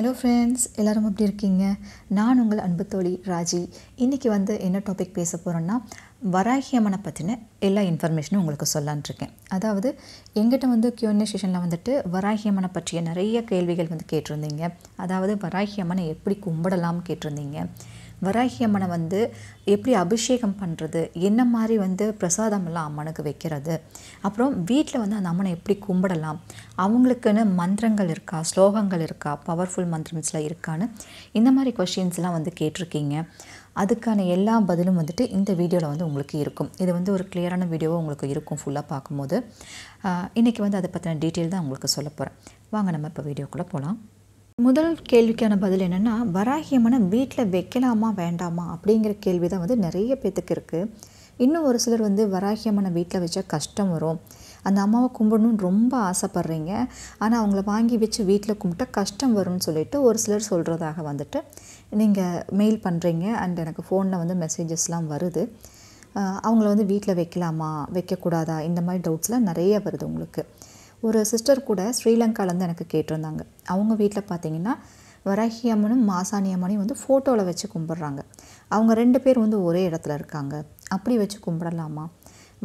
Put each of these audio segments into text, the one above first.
hello friends எல்லோரும் எப்படி இருக்கீங்க நான் உங்கள் அன்பு தோழி ராஜி இன்றைக்கி வந்து என்ன டாபிக் பேச போகிறோன்னா வராகி அம்மனை பற்றின எல்லா இன்ஃபர்மேஷனும் உங்களுக்கு சொல்லான்ட்ருக்கேன் அதாவது எங்கிட்ட வந்து கியூஎன்ஏ செஷனில் வந்துட்டு வராகி அம்மனை பற்றிய நிறைய கேள்விகள் வந்து கேட்டிருந்தீங்க அதாவது வராகி அம்மனை எப்படி கும்பிடலாம் கேட்டிருந்தீங்க வராகி அம்மனை வந்து எப்படி அபிஷேகம் பண்ணுறது என்ன மாதிரி வந்து பிரசாதமெல்லாம் அம்மனுக்கு வைக்கிறது அப்புறம் வீட்டில் வந்து அந்த அம்மனை எப்படி கும்பிடலாம் அவங்களுக்குன்னு மந்திரங்கள் இருக்கா ஸ்லோகங்கள் இருக்கா பவர்ஃபுல் மந்திரம்ஸ்லாம் இருக்கான்னு இந்த மாதிரி கொஷின்ஸ்லாம் வந்து கேட்டிருக்கீங்க அதுக்கான எல்லா பதிலும் வந்துட்டு இந்த வீடியோவில் வந்து உங்களுக்கு இருக்கும் இது வந்து ஒரு கிளியரான வீடியோவாக உங்களுக்கு இருக்கும் ஃபுல்லாக பார்க்கும்போது இன்றைக்கி வந்து அதை பற்றின டீட்டெயில் தான் உங்களுக்கு சொல்ல போகிறேன் வாங்க நம்ம இப்போ வீடியோக்குள்ளே போகலாம் முதல் கேள்விக்கான பதில் என்னென்னா வராகியம்மனை வீட்டில் வைக்கலாமா வேண்டாமா அப்படிங்கிற கேள்வி தான் வந்து நிறைய பேத்துக்கு இருக்குது இன்னும் ஒரு சிலர் வந்து வராகியம்மனை வீட்டில் வச்சா கஷ்டம் வரும் அந்த அம்மாவை கும்பிடணும்னு ரொம்ப ஆசைப்பட்றீங்க ஆனால் அவங்கள வாங்கி வச்சு வீட்டில் கும்பிட்டா கஷ்டம் வரும்னு சொல்லிட்டு ஒரு சிலர் சொல்கிறதாக வந்துட்டு நீங்கள் மெயில் பண்ணுறீங்க அண்ட் எனக்கு ஃபோனில் வந்து மெசேஜஸ்லாம் வருது அவங்கள வந்து வீட்டில் வைக்கலாமா வைக்கக்கூடாதா இந்த மாதிரி டவுட்ஸ்லாம் நிறைய வருது உங்களுக்கு ஒரு சிஸ்டர் கூட ஸ்ரீலங்காலேருந்து எனக்கு கேட்டிருந்தாங்க அவங்க வீட்டில் பார்த்தீங்கன்னா வரகி அம்மனும் மாசாணி அம்மனையும் வந்து ஃபோட்டோவில் வச்சு கும்பிட்றாங்க அவங்க ரெண்டு பேர் வந்து ஒரே இடத்துல இருக்காங்க அப்படி வச்சு கும்பிடலாமா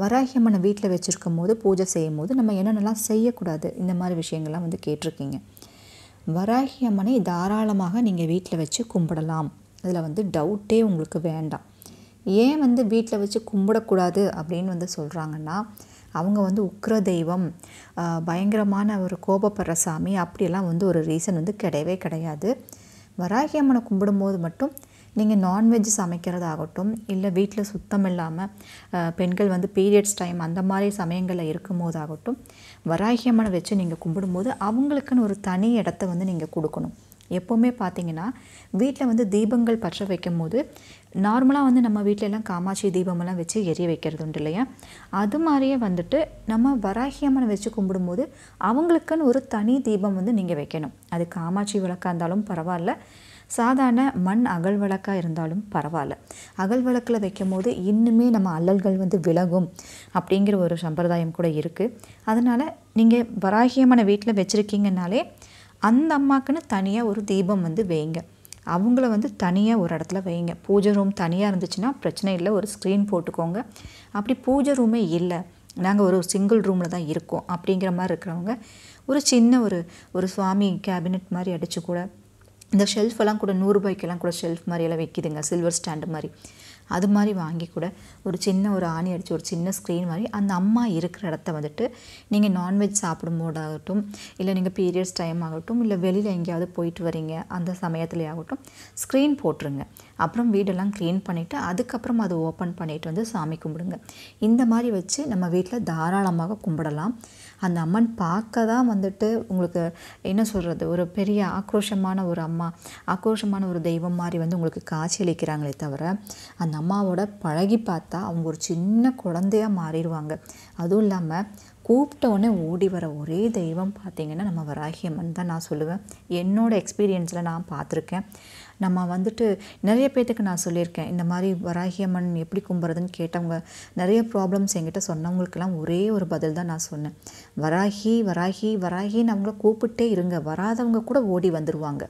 வராகி அம்மனை வீட்டில் வச்சுருக்கும் போது பூஜை செய்யும் போது நம்ம என்னென்னலாம் செய்யக்கூடாது இந்த மாதிரி விஷயங்கள்லாம் வந்து கேட்டிருக்கீங்க வராகி அம்மனை தாராளமாக நீங்கள் வீட்டில் வச்சு கும்பிடலாம் அதில் வந்து டவுட்டே உங்களுக்கு வேண்டாம் ஏன் வந்து வீட்டில் வச்சு கும்பிடக்கூடாது அப்படின்னு வந்து சொல்கிறாங்கன்னா அவங்க வந்து உக்ர தெய்வம் பயங்கரமான ஒரு கோபப்படுற சாமி அப்படியெல்லாம் வந்து ஒரு ரீசன் வந்து கிடையவே கிடையாது வராகி அம்மனை கும்பிடும்போது மட்டும் நீங்கள் நான்வெஜ் சமைக்கிறதாகட்டும் இல்லை வீட்டில் சுத்தம் இல்லாமல் பெண்கள் வந்து பீரியட்ஸ் டைம் அந்த மாதிரி சமயங்களில் இருக்கும் போதாகட்டும் வராகியம்மனை வச்சு நீங்கள் கும்பிடும்போது அவங்களுக்குன்னு ஒரு தனி இடத்த வந்து நீங்கள் கொடுக்கணும் எப்போவுமே பார்த்தீங்கன்னா வீட்டில் வந்து தீபங்கள் பற்ற வைக்கும் போது நார்மலாக வந்து நம்ம வீட்டிலலாம் காமாட்சி தீபமெல்லாம் வச்சு எரிய வைக்கிறது உண்டு இல்லையா அது மாதிரியே வந்துட்டு நம்ம வராகியம்மனை வச்சு கும்பிடும்போது அவங்களுக்குன்னு ஒரு தனி தீபம் வந்து நீங்கள் வைக்கணும் அது காமாட்சி விளக்காக இருந்தாலும் பரவாயில்ல சாதாரண மண் அகல் விளக்காக இருந்தாலும் பரவாயில்ல அகல் விளக்கில் வைக்கும் போது இன்னுமே நம்ம அல்லல்கள் வந்து விலகும் அப்படிங்கிற ஒரு சம்பிரதாயம் கூட இருக்குது அதனால் நீங்கள் வராகியம்மனை வீட்டில் வச்சுருக்கீங்கனாலே அந்த அம்மாவுக்குன்னு தனியாக ஒரு தீபம் வந்து வைங்க அவங்கள வந்து தனியாக ஒரு இடத்துல வைங்க பூஜை ரூம் தனியாக இருந்துச்சுன்னா பிரச்சனை இல்லை ஒரு ஸ்க்ரீன் போட்டுக்கோங்க அப்படி பூஜை ரூமே இல்லை நாங்கள் ஒரு சிங்கிள் ரூமில் தான் இருக்கோம் அப்படிங்கிற மாதிரி இருக்கிறவங்க ஒரு சின்ன ஒரு ஒரு சுவாமி கேபினெட் மாதிரி அடித்து கூட இந்த ஷெல்ஃபெல்லாம் கூட நூறுரூபாய்க்கெல்லாம் கூட ஷெல்ஃப் மாதிரியெல்லாம் வைக்கிதுங்க சில்வர் ஸ்டாண்டு மாதிரி அது மாதிரி வாங்கி கூட ஒரு சின்ன ஒரு ஆணி அடித்து ஒரு சின்ன ஸ்க்ரீன் மாதிரி அந்த அம்மா இருக்கிற இடத்த வந்துட்டு நீங்கள் நான்வெஜ் சாப்பிடும் போதாகட்டும் இல்லை நீங்கள் பீரியட்ஸ் டைம் ஆகட்டும் இல்லை வெளியில் எங்கேயாவது போயிட்டு வரீங்க அந்த சமயத்துலேயே ஆகட்டும் ஸ்க்ரீன் போட்டுருங்க அப்புறம் வீடெல்லாம் க்ளீன் பண்ணிவிட்டு அதுக்கப்புறம் அதை ஓப்பன் பண்ணிவிட்டு வந்து சாமி கும்பிடுங்க இந்த மாதிரி வச்சு நம்ம வீட்டில் தாராளமாக கும்பிடலாம் அந்த அம்மன் பார்க்க தான் வந்துட்டு உங்களுக்கு என்ன சொல்கிறது ஒரு பெரிய ஆக்ரோஷமான ஒரு அம்மா ஆக்ரோஷமான ஒரு தெய்வம் மாதிரி வந்து உங்களுக்கு காட்சி அளிக்கிறாங்களே தவிர அந்த அந்த அம்மாவோட பழகி பார்த்தா அவங்க ஒரு சின்ன குழந்தையாக மாறிடுவாங்க அதுவும் இல்லாமல் கூப்பிட்டவுடனே ஓடி வர ஒரே தெய்வம் பார்த்திங்கன்னா நம்ம வராகியம்மன் தான் நான் சொல்லுவேன் என்னோடய எக்ஸ்பீரியன்ஸில் நான் பார்த்துருக்கேன் நம்ம வந்துட்டு நிறைய பேர்த்துக்கு நான் சொல்லியிருக்கேன் இந்த மாதிரி வராகியம்மன் எப்படி கும்புறதுன்னு கேட்டவங்க நிறைய ப்ராப்ளம்ஸ் என்கிட்ட சொன்னவங்களுக்கெல்லாம் ஒரே ஒரு பதில் தான் நான் சொன்னேன் வராகி வராகி வராகின்னு அவங்கள கூப்பிட்டே இருங்க வராதவங்க கூட ஓடி வந்துடுவாங்க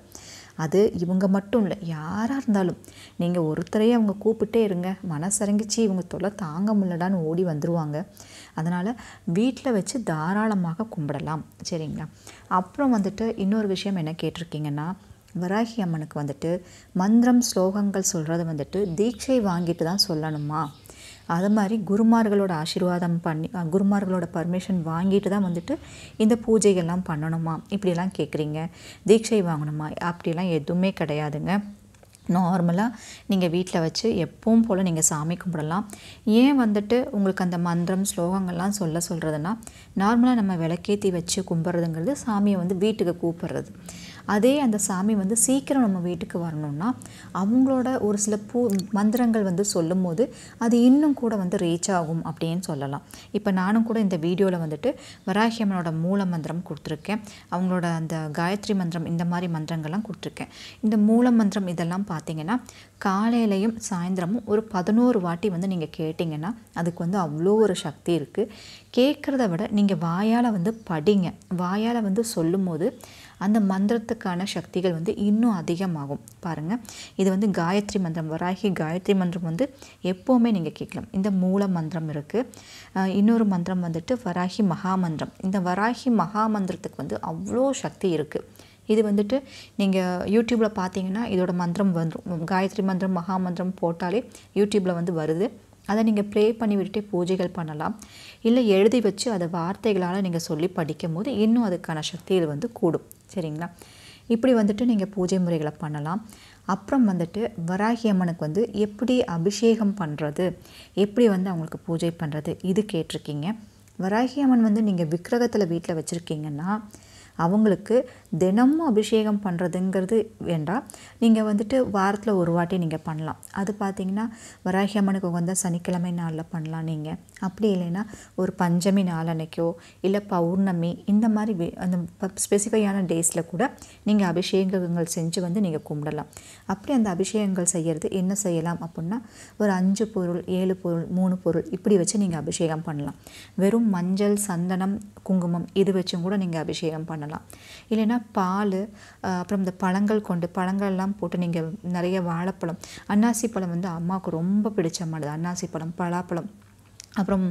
அது இவங்க மட்டும் இல்லை யாராக இருந்தாலும் நீங்கள் ஒருத்தரையே அவங்க கூப்பிட்டே இருங்க மனசரங்கிச்சு இவங்க தொலை தாங்க முடியலடான்னு ஓடி வந்துடுவாங்க அதனால் வீட்டில் வச்சு தாராளமாக கும்பிடலாம் சரிங்களா அப்புறம் வந்துட்டு இன்னொரு விஷயம் என்ன கேட்டிருக்கீங்கன்னா வராகி அம்மனுக்கு வந்துட்டு மந்திரம் ஸ்லோகங்கள் சொல்கிறது வந்துட்டு தீட்சை வாங்கிட்டு தான் சொல்லணுமா அது மாதிரி குருமார்களோட ஆசீர்வாதம் பண்ணி குருமார்களோட பர்மிஷன் வாங்கிட்டு தான் வந்துட்டு இந்த பூஜைகள்லாம் பண்ணணுமா இப்படிலாம் கேட்குறீங்க தீட்சை வாங்கணுமா அப்படிலாம் எதுவுமே கிடையாதுங்க நார்மலாக நீங்கள் வீட்டில் வச்சு எப்பவும் போல் நீங்கள் சாமி கும்பிடலாம் ஏன் வந்துட்டு உங்களுக்கு அந்த மந்திரம் ஸ்லோகங்கள்லாம் சொல்ல சொல்கிறதுனா நார்மலாக நம்ம விளக்கேற்றி வச்சு கும்பிட்றதுங்கிறது சாமியை வந்து வீட்டுக்கு கூப்பிட்றது அதே அந்த சாமி வந்து சீக்கிரம் நம்ம வீட்டுக்கு வரணும்னா அவங்களோட ஒரு சில பூ மந்திரங்கள் வந்து சொல்லும் போது அது இன்னும் கூட வந்து ரீச் ஆகும் அப்படின்னு சொல்லலாம் இப்போ நானும் கூட இந்த வீடியோவில் வந்துட்டு வராகியம்மனோட மூல மந்திரம் கொடுத்துருக்கேன் அவங்களோட அந்த காயத்ரி மந்திரம் இந்த மாதிரி மந்திரங்கள்லாம் கொடுத்துருக்கேன் இந்த மூல மந்திரம் இதெல்லாம் பார்த்தீங்கன்னா காலையிலையும் சாயந்தரமும் ஒரு பதினோரு வாட்டி வந்து நீங்கள் கேட்டிங்கன்னா அதுக்கு வந்து அவ்வளோ ஒரு சக்தி இருக்குது கேட்குறத விட நீங்கள் வாயால் வந்து படிங்க வாயால் வந்து சொல்லும் போது அந்த மந்திரத்துக்கான சக்திகள் வந்து இன்னும் அதிகமாகும் பாருங்கள் இது வந்து காயத்ரி மந்திரம் வராகி காயத்ரி மந்திரம் வந்து எப்போவுமே நீங்கள் கேட்கலாம் இந்த மூல மந்திரம் இருக்குது இன்னொரு மந்திரம் வந்துட்டு வராகி மகாமந்திரம் இந்த வராகி மகாமந்திரத்துக்கு வந்து அவ்வளோ சக்தி இருக்குது இது வந்துட்டு நீங்கள் யூடியூப்பில் பார்த்தீங்கன்னா இதோட மந்திரம் வந்துடும் காயத்ரி மந்திரம் மகாமந்திரம் போட்டாலே யூடியூப்பில் வந்து வருது அதை நீங்கள் ப்ளே பண்ணி விட்டுட்டே பூஜைகள் பண்ணலாம் இல்லை எழுதி வச்சு அதை வார்த்தைகளால் நீங்கள் சொல்லி படிக்கும் போது இன்னும் அதுக்கான இது வந்து கூடும் சரிங்களா இப்படி வந்துட்டு நீங்கள் பூஜை முறைகளை பண்ணலாம் அப்புறம் வந்துட்டு வராகி அம்மனுக்கு வந்து எப்படி அபிஷேகம் பண்ணுறது எப்படி வந்து அவங்களுக்கு பூஜை பண்ணுறது இது கேட்டிருக்கீங்க வராகி அம்மன் வந்து நீங்கள் விக்கிரகத்தில் வீட்டில் வச்சுருக்கீங்கன்னா அவங்களுக்கு தினமும் அபிஷேகம் பண்ணுறதுங்கிறது வேண்டாம் நீங்கள் வந்துட்டு வாரத்தில் ஒரு வாட்டி நீங்கள் பண்ணலாம் அது பார்த்திங்கன்னா வராகி அம்மனுக்கு உகந்த சனிக்கிழமை நாளில் பண்ணலாம் நீங்கள் அப்படி இல்லைன்னா ஒரு பஞ்சமி நாள் அன்றைக்கோ இல்லை பௌர்ணமி இந்த மாதிரி அந்த ஸ்பெசிஃபையான டேஸில் கூட நீங்கள் அபிஷேகங்கள் செஞ்சு வந்து நீங்கள் கும்பிடலாம் அப்படி அந்த அபிஷேகங்கள் செய்கிறது என்ன செய்யலாம் அப்படின்னா ஒரு அஞ்சு பொருள் ஏழு பொருள் மூணு பொருள் இப்படி வச்சு நீங்கள் அபிஷேகம் பண்ணலாம் வெறும் மஞ்சள் சந்தனம் குங்குமம் இது வச்சும் கூட நீங்கள் அபிஷேகம் பண்ணலாம் பண்ணலாம் இல்லைன்னா பால் அப்புறம் இந்த பழங்கள் கொண்டு பழங்கள்லாம் போட்டு நீங்கள் நிறைய வாழைப்பழம் அன்னாசி பழம் வந்து அம்மாவுக்கு ரொம்ப பிடிச்ச மாடுது அன்னாசி பழம் பலாப்பழம் அப்புறம்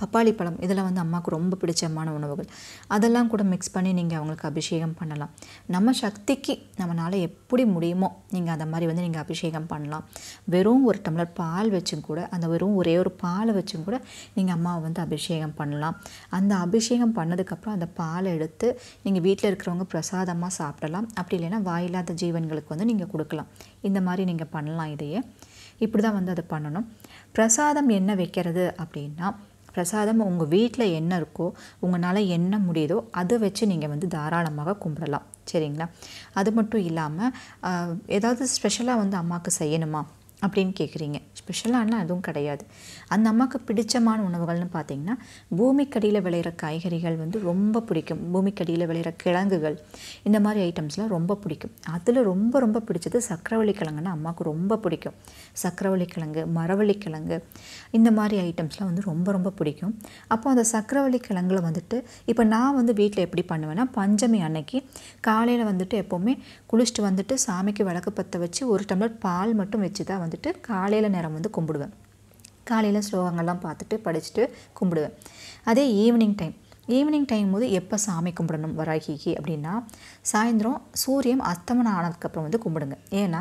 பப்பாளி பழம் இதெல்லாம் வந்து அம்மாவுக்கு ரொம்ப பிடிச்சமான உணவுகள் அதெல்லாம் கூட மிக்ஸ் பண்ணி நீங்கள் அவங்களுக்கு அபிஷேகம் பண்ணலாம் நம்ம சக்திக்கு நம்மளால் எப்படி முடியுமோ நீங்கள் அந்த மாதிரி வந்து நீங்கள் அபிஷேகம் பண்ணலாம் வெறும் ஒரு டம்ளர் பால் வச்சும் கூட அந்த வெறும் ஒரே ஒரு பாலை வச்சும் கூட நீங்கள் அம்மாவை வந்து அபிஷேகம் பண்ணலாம் அந்த அபிஷேகம் பண்ணதுக்கப்புறம் அந்த பாலை எடுத்து நீங்கள் வீட்டில் இருக்கிறவங்க பிரசாதமாக சாப்பிடலாம் அப்படி இல்லைன்னா வாயில்லாத ஜீவன்களுக்கு வந்து நீங்கள் கொடுக்கலாம் இந்த மாதிரி நீங்கள் பண்ணலாம் இதையே இப்படி தான் வந்து அதை பண்ணணும் பிரசாதம் என்ன வைக்கிறது அப்படின்னா பிரசாதம் உங்கள் வீட்டில் என்ன இருக்கோ உங்களால் என்ன முடியுதோ அதை வச்சு நீங்கள் வந்து தாராளமாக கும்பிடலாம் சரிங்களா அது மட்டும் இல்லாமல் ஏதாவது ஸ்பெஷலாக வந்து அம்மாவுக்கு செய்யணுமா அப்படின்னு கேட்குறீங்க ஸ்பெஷலானா அதுவும் கிடையாது அந்த அம்மாவுக்கு பிடிச்சமான உணவுகள்னு பார்த்தீங்கன்னா பூமிக்கடியில் விளையிற காய்கறிகள் வந்து ரொம்ப பிடிக்கும் பூமிக்கடியில் விளையிற கிழங்குகள் இந்த மாதிரி ஐட்டம்ஸ்லாம் ரொம்ப பிடிக்கும் அதில் ரொம்ப ரொம்ப பிடிச்சது சக்கரவள்ளி கிழங்குன்னா அம்மாவுக்கு ரொம்ப பிடிக்கும் சக்கரவள்ளி கிழங்கு மரவள்ளி கிழங்கு இந்த மாதிரி ஐட்டம்ஸ்லாம் வந்து ரொம்ப ரொம்ப பிடிக்கும் அப்போ அந்த சக்கரவள்ளி கிழங்குல வந்துட்டு இப்போ நான் வந்து வீட்டில் எப்படி பண்ணுவேன்னா பஞ்சமி அன்னைக்கு காலையில் வந்துட்டு எப்போவுமே குளிச்சுட்டு வந்துட்டு சாமிக்கு விளக்கு பற்ற வச்சு ஒரு டம்ளர் பால் மட்டும் வச்சு தான் வந்துட்டு காலையில் நேரம் வந்து கும்பிடுவேன் காலையில் ஸ்லோகங்கள்லாம் பார்த்துட்டு படிச்சுட்டு கும்பிடுவேன் அதே ஈவினிங் டைம் ஈவினிங் டைம் போது எப்போ சாமி கும்பிடணும் வராகிக்கு அப்படின்னா சாயந்தரம் சூரியன் அஸ்தமனம் ஆனதுக்கப்புறம் வந்து கும்பிடுங்க ஏன்னா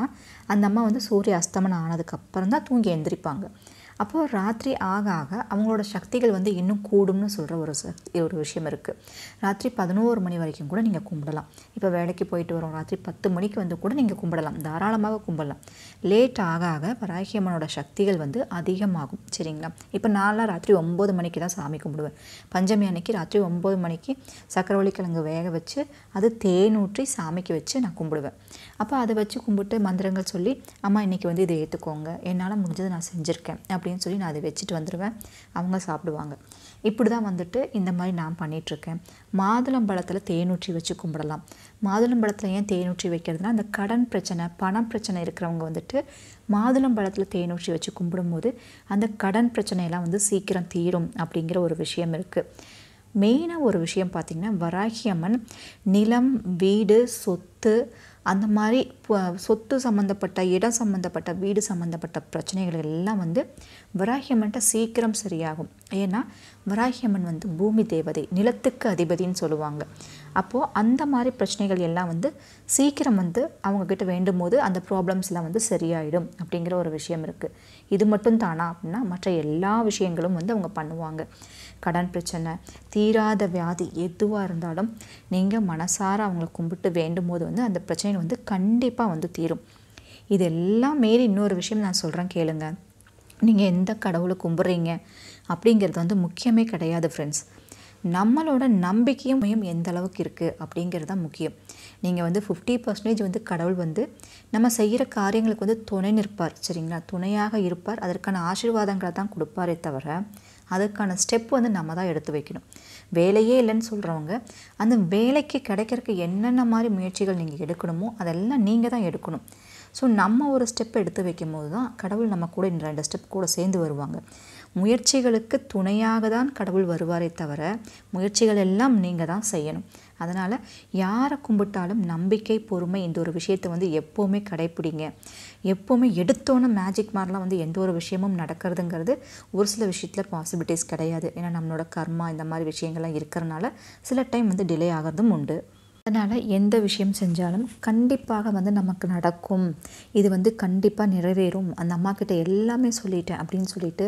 அந்த அம்மா வந்து சூரிய அஸ்தமனம் ஆனதுக்கப்புறம் தான் தூங்கி எந்திரிப்பாங்க அப்போது ராத்திரி ஆக ஆக அவங்களோட சக்திகள் வந்து இன்னும் கூடும்னு சொல்கிற ஒரு சக்தி ஒரு விஷயம் இருக்குது ராத்திரி பதினோரு மணி வரைக்கும் கூட நீங்கள் கும்பிடலாம் இப்போ வேலைக்கு போயிட்டு வரோம் ராத்திரி பத்து மணிக்கு வந்து கூட நீங்கள் கும்பிடலாம் தாராளமாக கும்பிடலாம் லேட் ஆக ஆக பராகியம்மனோட சக்திகள் வந்து அதிகமாகும் சரிங்களா இப்போ நாலாம் ராத்திரி ஒம்பது மணிக்கு தான் சாமி கும்பிடுவேன் பஞ்சமி அன்னைக்கு ராத்திரி ஒம்பது மணிக்கு சக்கரவள்ளி கிழங்கு வேக வச்சு அது தேன் ஊற்றி சாமிக்கு வச்சு நான் கும்பிடுவேன் அப்போ அதை வச்சு கும்பிட்டு மந்திரங்கள் சொல்லி அம்மா இன்றைக்கி வந்து இதை ஏற்றுக்கோங்க என்னால் முடிஞ்சது நான் செஞ்சுருக்கேன் அப்படி அப்படின்னு சொல்லி நான் அதை வச்சுட்டு வந்துடுவேன் அவங்க சாப்பிடுவாங்க இப்படி தான் வந்துட்டு இந்த மாதிரி நான் பண்ணிகிட்ருக்கேன் மாதுளம்பழத்தில் தேனூற்றி வச்சு கும்பிடலாம் மாதுளம்பழத்தில் ஏன் தேனூற்றி வைக்கிறதுனா அந்த கடன் பிரச்சனை பணம் பிரச்சனை இருக்கிறவங்க வந்துட்டு மாதுளம்பழத்தில் தேனூற்றி வச்சு கும்பிடும்போது அந்த கடன் பிரச்சனையெல்லாம் வந்து சீக்கிரம் தீரும் அப்படிங்கிற ஒரு விஷயம் இருக்குது மெயினாக ஒரு விஷயம் பார்த்திங்கன்னா வராகியம்மன் நிலம் வீடு சொத்து அந்த மாதிரி சொத்து சம்மந்தப்பட்ட இடம் சம்மந்தப்பட்ட வீடு சம்மந்தப்பட்ட பிரச்சனைகள் எல்லாம் வந்து வராகியம்மன்ட்ட சீக்கிரம் சரியாகும் ஏன்னா வராகியம்மன் வந்து பூமி தேவதை நிலத்துக்கு அதிபதின்னு சொல்லுவாங்க அப்போது அந்த மாதிரி பிரச்சனைகள் எல்லாம் வந்து சீக்கிரம் வந்து அவங்கக்கிட்ட வேண்டும் போது அந்த ப்ராப்ளம்ஸ்லாம் வந்து சரியாயிடும் அப்படிங்கிற ஒரு விஷயம் இருக்குது இது மட்டும் தானா அப்படின்னா மற்ற எல்லா விஷயங்களும் வந்து அவங்க பண்ணுவாங்க கடன் பிரச்சனை தீராத வியாதி எதுவாக இருந்தாலும் நீங்கள் மனசார அவங்கள கும்பிட்டு வேண்டும் போது வந்து அந்த பிரச்சனை வந்து கண்டிப்பாக வந்து தீரும் இதெல்லாம் மேலே இன்னொரு விஷயம் நான் சொல்கிறேன் கேளுங்க நீங்கள் எந்த கடவுளை கும்பிட்றீங்க அப்படிங்கிறது வந்து முக்கியமே கிடையாது ஃப்ரெண்ட்ஸ் நம்மளோட நம்பிக்கையும் எந்த அளவுக்கு இருக்குது அப்படிங்கிறது தான் முக்கியம் நீங்கள் வந்து ஃபிஃப்டி பர்சன்டேஜ் வந்து கடவுள் வந்து நம்ம செய்கிற காரியங்களுக்கு வந்து துணை நிற்பார் சரிங்களா துணையாக இருப்பார் அதற்கான ஆசீர்வாதங்களை தான் கொடுப்பாரே தவிர அதுக்கான ஸ்டெப் வந்து நம்ம தான் எடுத்து வைக்கணும் வேலையே இல்லைன்னு சொல்கிறவங்க அந்த வேலைக்கு கிடைக்கிறதுக்கு என்னென்ன மாதிரி முயற்சிகள் நீங்கள் எடுக்கணுமோ அதெல்லாம் நீங்கள் தான் எடுக்கணும் ஸோ நம்ம ஒரு ஸ்டெப் எடுத்து வைக்கும் போது தான் கடவுள் நம்ம கூட இந்த ரெண்டு ஸ்டெப் கூட சேர்ந்து வருவாங்க முயற்சிகளுக்கு துணையாக தான் கடவுள் வருவாரே தவிர முயற்சிகள் எல்லாம் நீங்கள் தான் செய்யணும் அதனால் யாரை கும்பிட்டாலும் நம்பிக்கை பொறுமை இந்த ஒரு விஷயத்தை வந்து எப்போவுமே கடைப்பிடிங்க எப்போவுமே எடுத்தோன்னே மேஜிக் மாதிரிலாம் வந்து எந்த ஒரு விஷயமும் நடக்கிறதுங்கிறது ஒரு சில விஷயத்தில் பாசிபிலிட்டிஸ் கிடையாது ஏன்னா நம்மளோட கர்மா இந்த மாதிரி விஷயங்கள்லாம் இருக்கிறனால சில டைம் வந்து டிலே ஆகிறதும் உண்டு அதனால் எந்த விஷயம் செஞ்சாலும் கண்டிப்பாக வந்து நமக்கு நடக்கும் இது வந்து கண்டிப்பாக நிறைவேறும் அந்த அம்மாக்கிட்ட எல்லாமே சொல்லிட்டேன் அப்படின்னு சொல்லிட்டு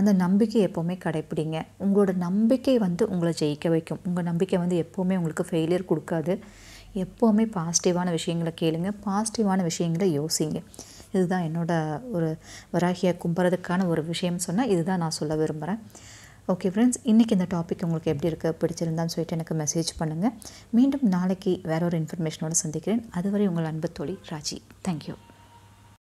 அந்த நம்பிக்கை எப்போவுமே கடைப்பிடிங்க உங்களோட நம்பிக்கை வந்து உங்களை ஜெயிக்க வைக்கும் உங்கள் நம்பிக்கை வந்து எப்போவுமே உங்களுக்கு ஃபெயிலியர் கொடுக்காது எப்போவுமே பாசிட்டிவான விஷயங்களை கேளுங்க பாசிட்டிவான விஷயங்களை யோசிங்க இதுதான் என்னோட ஒரு வராகியை கும்புறதுக்கான ஒரு விஷயம் சொன்னால் இதுதான் நான் சொல்ல விரும்புகிறேன் ஓகே ஃப்ரெண்ட்ஸ் இன்றைக்கி இந்த டாபிக் உங்களுக்கு எப்படி இருக்குது பிடிச்சிருந்தான்னு சொல்லிட்டு எனக்கு மெசேஜ் பண்ணுங்கள் மீண்டும் நாளைக்கு வேற ஒரு இன்ஃபர்மேஷனோடு சந்திக்கிறேன் அதுவரை உங்கள் அன்பு தோழி ராஜி தேங்க்யூ